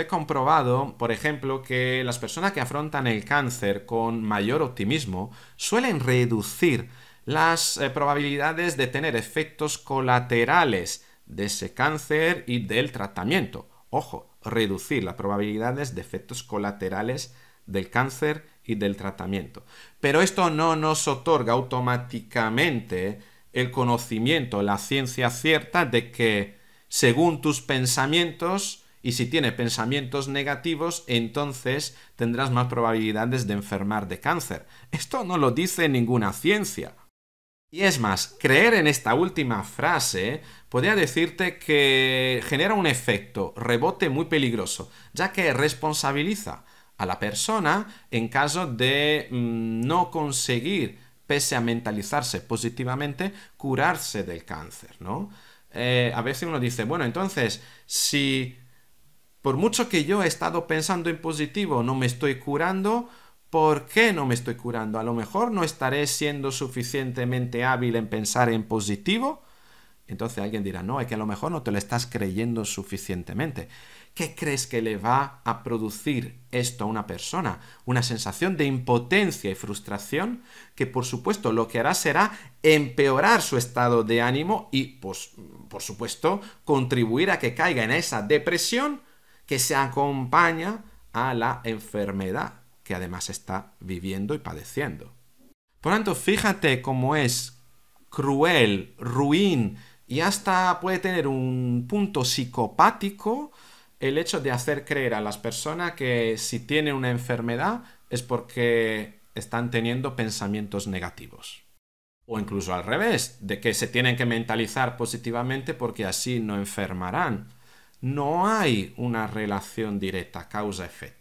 he comprobado, por ejemplo, que las personas que afrontan el cáncer con mayor optimismo suelen reducir las eh, probabilidades de tener efectos colaterales de ese cáncer y del tratamiento. Ojo, reducir las probabilidades de efectos colaterales del cáncer y del tratamiento. Pero esto no nos otorga automáticamente el conocimiento, la ciencia cierta de que según tus pensamientos, y si tiene pensamientos negativos, entonces tendrás más probabilidades de enfermar de cáncer. Esto no lo dice ninguna ciencia. Y es más, creer en esta última frase podría decirte que genera un efecto rebote muy peligroso, ya que responsabiliza a la persona en caso de mm, no conseguir, pese a mentalizarse positivamente, curarse del cáncer, ¿no? Eh, a veces uno dice, bueno, entonces, si por mucho que yo he estado pensando en positivo, no me estoy curando, ¿por qué no me estoy curando? A lo mejor no estaré siendo suficientemente hábil en pensar en positivo. Entonces alguien dirá, no, es que a lo mejor no te lo estás creyendo suficientemente. ¿Qué crees que le va a producir esto a una persona? Una sensación de impotencia y frustración que por supuesto lo que hará será empeorar su estado de ánimo y pues, por supuesto contribuir a que caiga en esa depresión que se acompaña a la enfermedad que además está viviendo y padeciendo. Por tanto, fíjate cómo es cruel, ruin y hasta puede tener un punto psicopático el hecho de hacer creer a las personas que si tienen una enfermedad es porque están teniendo pensamientos negativos. O incluso al revés, de que se tienen que mentalizar positivamente porque así no enfermarán no hay una relación directa causa-efecto.